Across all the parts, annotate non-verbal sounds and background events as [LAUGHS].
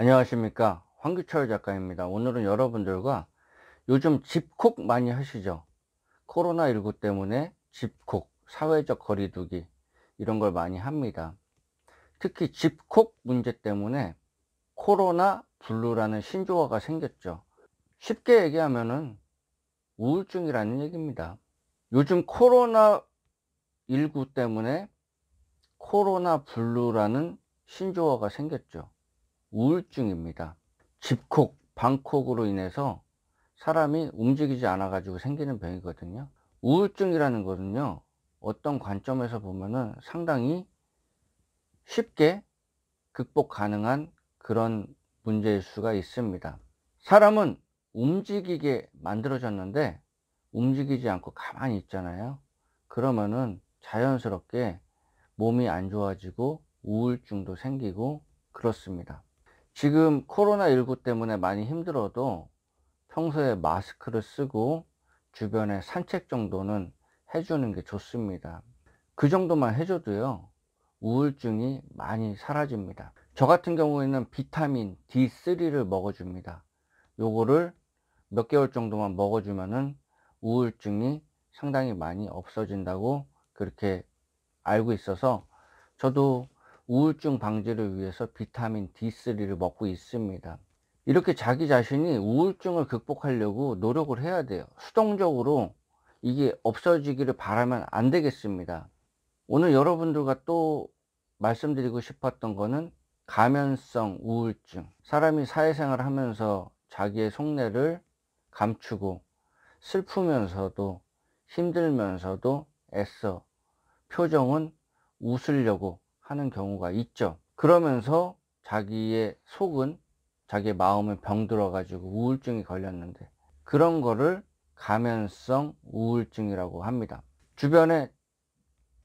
안녕하십니까 황규철 작가입니다 오늘은 여러분들과 요즘 집콕 많이 하시죠 코로나19 때문에 집콕 사회적 거리두기 이런 걸 많이 합니다 특히 집콕 문제 때문에 코로나 블루라는 신조어가 생겼죠 쉽게 얘기하면은 우울증이라는 얘기입니다 요즘 코로나 19 때문에 코로나 블루라는 신조어가 생겼죠 우울증입니다. 집콕, 방콕으로 인해서 사람이 움직이지 않아 가지고 생기는 병이거든요. 우울증이라는 거는요. 어떤 관점에서 보면은 상당히 쉽게 극복 가능한 그런 문제일 수가 있습니다. 사람은 움직이게 만들어졌는데 움직이지 않고 가만히 있잖아요. 그러면은 자연스럽게 몸이 안 좋아지고 우울증도 생기고 그렇습니다. 지금 코로나19 때문에 많이 힘들어도 평소에 마스크를 쓰고 주변에 산책 정도는 해주는 게 좋습니다. 그 정도만 해줘도요, 우울증이 많이 사라집니다. 저 같은 경우에는 비타민 D3를 먹어줍니다. 요거를 몇 개월 정도만 먹어주면은 우울증이 상당히 많이 없어진다고 그렇게 알고 있어서 저도 우울증 방지를 위해서 비타민 D3를 먹고 있습니다. 이렇게 자기 자신이 우울증을 극복하려고 노력을 해야 돼요. 수동적으로 이게 없어지기를 바라면 안 되겠습니다. 오늘 여러분들과 또 말씀드리고 싶었던 거는 가면성 우울증. 사람이 사회생활 하면서 자기의 속내를 감추고 슬프면서도 힘들면서도 애써 표정은 웃으려고 하는 경우가 있죠. 그러면서 자기의 속은 자기의 마음에 병들어 가지고 우울증이 걸렸는데 그런 거를 가면성 우울증이라고 합니다. 주변에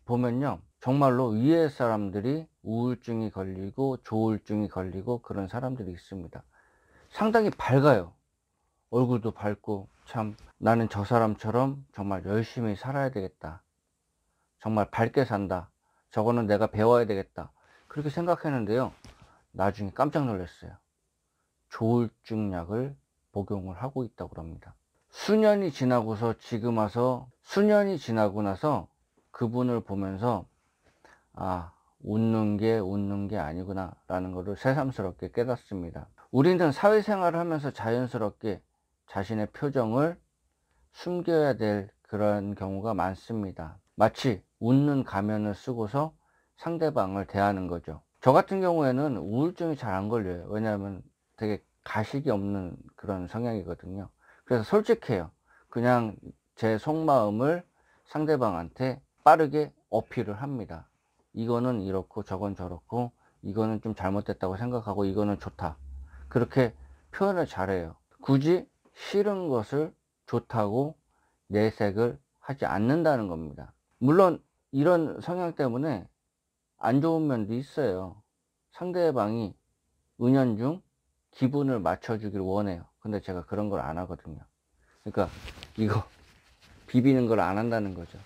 보면요. 정말로 위에 사람들이 우울증이 걸리고 조울증이 걸리고 그런 사람들이 있습니다. 상당히 밝아요. 얼굴도 밝고 참 나는 저 사람처럼 정말 열심히 살아야 되겠다. 정말 밝게 산다. 저거는 내가 배워야 되겠다. 그렇게 생각했는데요. 나중에 깜짝 놀랐어요. 조울증 약을 복용을 하고 있다고 합니다. 수년이 지나고서 지금 와서 수년이 지나고 나서 그분을 보면서 아 웃는 게 웃는 게 아니구나 라는 것을 새삼스럽게 깨닫습니다. 우리는 사회생활을 하면서 자연스럽게 자신의 표정을 숨겨야 될 그런 경우가 많습니다. 마치 웃는 가면을 쓰고서 상대방을 대하는 거죠. 저 같은 경우에는 우울증이 잘 안 걸려요. 왜냐하면 되게 가식이 없는 그런 성향이거든요. 그래서 솔직해요. 그냥 제 속마음을 상대방한테 빠르게 어필을 합니다. 이거는 이렇고 저건 저렇고 이거는 좀 잘못됐다고 생각하고 이거는 좋다. 그렇게 표현을 잘해요. 굳이 싫은 것을 좋다고 내색을 하지 않는다는 겁니다. 물론 이런 성향 때문에 안 좋은 면도 있어요. 상대방이 은연중 기분을 맞춰주길 원해요. 근데 제가 그런 걸 안 하거든요. 그러니까 이거 [LAUGHS] 비비는 걸 안 한다는 거죠.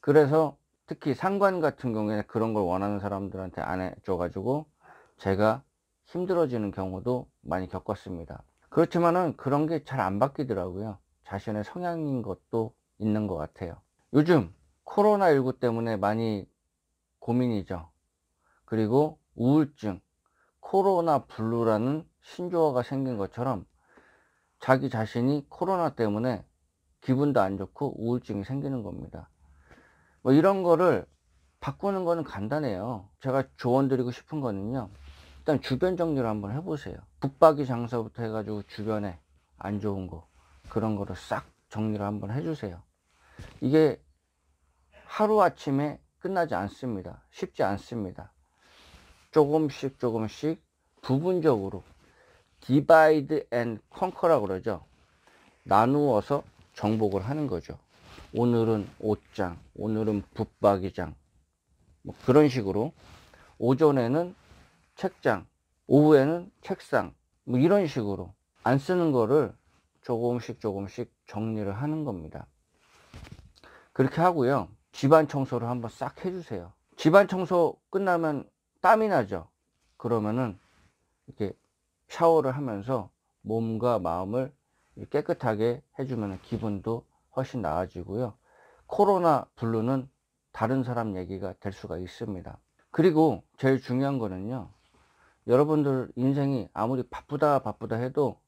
그래서 특히 상관 같은 경우에는 그런 걸 원하는 사람들한테 안 해줘가지고 제가 힘들어지는 경우도 많이 겪었습니다. 그렇지만은 그런 게 잘 안 바뀌더라고요. 자신의 성향인 것도 있는 것 같아요. 요즘 코로나19 때문에 많이 고민이죠. 그리고 우울증, 코로나 블루라는 신조어가 생긴 것처럼 자기 자신이 코로나 때문에 기분도 안 좋고 우울증이 생기는 겁니다. 뭐 이런 거를 바꾸는 거는 간단해요. 제가 조언 드리고 싶은 거는요. 일단 주변 정리를 한번 해보세요. 붙박이 장사부터 해가지고 주변에 안 좋은 거 그런 거를 싹 정리를 한번 해주세요. 이게 하루아침에 끝나지 않습니다. 쉽지 않습니다. 조금씩 조금씩 부분적으로 디바이드 앤 컨커라고 그러죠. 나누어서 정복을 하는 거죠. 오늘은 옷장, 오늘은 붙박이장 뭐 그런 식으로 오전에는 책장, 오후에는 책상 뭐 이런 식으로 안 쓰는 거를 조금씩 조금씩 정리를 하는 겁니다. 그렇게 하고요. 집안 청소를 한번 싹 해주세요. 집안 청소 끝나면 땀이 나죠. 그러면은 이렇게 샤워를 하면서 몸과 마음을 깨끗하게 해주면 기분도 훨씬 나아지고요. 코로나 블루는 다른 사람 얘기가 될 수가 있습니다. 그리고 제일 중요한 거는요. 여러분들 인생이 아무리 바쁘다 바쁘다 해도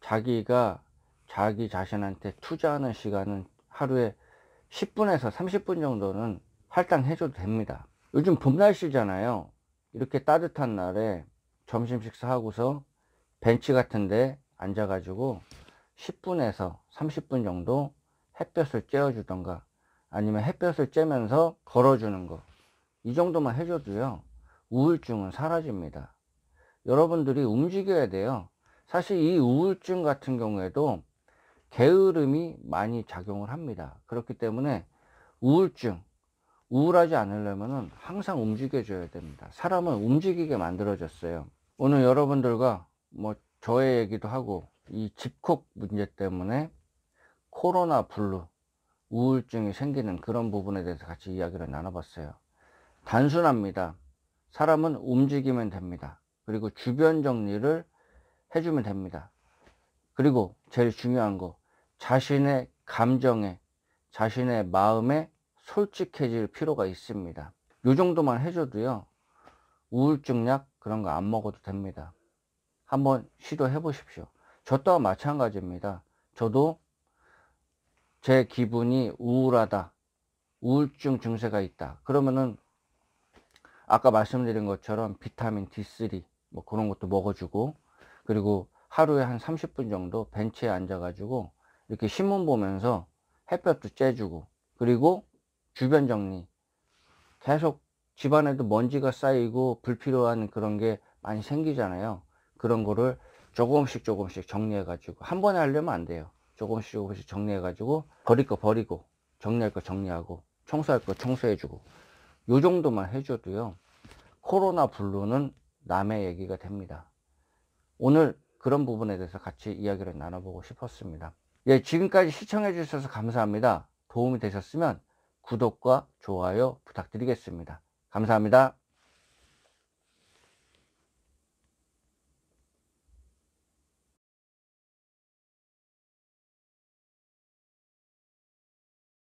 자기가 자기 자신한테 투자하는 시간은 하루에 10분에서 30분 정도는 할당해줘도 됩니다. 요즘 봄 날씨잖아요. 이렇게 따뜻한 날에 점심 식사하고서 벤치 같은데 앉아가지고 10분에서 30분 정도 햇볕을 쬐어주던가 아니면 햇볕을 쬐면서 걸어주는 거. 이 정도만 해줘도요. 우울증은 사라집니다. 여러분들이 움직여야 돼요. 사실 이 우울증 같은 경우에도 게으름이 많이 작용을 합니다. 그렇기 때문에 우울증, 우울하지 않으려면 항상 움직여줘야 됩니다. 사람은 움직이게 만들어졌어요. 오늘 여러분들과 뭐 저의 얘기도 하고 이 집콕 문제 때문에 코로나 블루, 우울증이 생기는 그런 부분에 대해서 같이 이야기를 나눠봤어요. 단순합니다. 사람은 움직이면 됩니다. 그리고 주변 정리를 해주면 됩니다. 그리고 제일 중요한 거 자신의 감정에 자신의 마음에 솔직해질 필요가 있습니다. 이 정도만 해줘도요. 우울증 약 그런 거 안 먹어도 됩니다. 한번 시도해 보십시오. 저 또한 마찬가지입니다. 저도 제 기분이 우울하다. 우울증 증세가 있다. 그러면은 아까 말씀드린 것처럼 비타민 D3 뭐 그런 것도 먹어주고 그리고 하루에 한 30분 정도 벤치에 앉아가지고 이렇게 신문 보면서 햇볕도 쬐주고 그리고 주변 정리 계속 집안에도 먼지가 쌓이고 불필요한 그런 게 많이 생기잖아요 그런 거를 조금씩 조금씩 정리해 가지고 한 번에 하려면 안 돼요 조금씩 조금씩 정리해 가지고 버릴 거 버리고 정리할 거 정리하고 청소할 거 청소해 주고 요 정도만 해줘도요 코로나 블루는 남의 얘기가 됩니다 오늘 그런 부분에 대해서 같이 이야기를 나눠보고 싶었습니다 예, 지금까지 시청해 주셔서 감사합니다. 도움이 되셨으면 구독과 좋아요 부탁드리겠습니다. 감사합니다.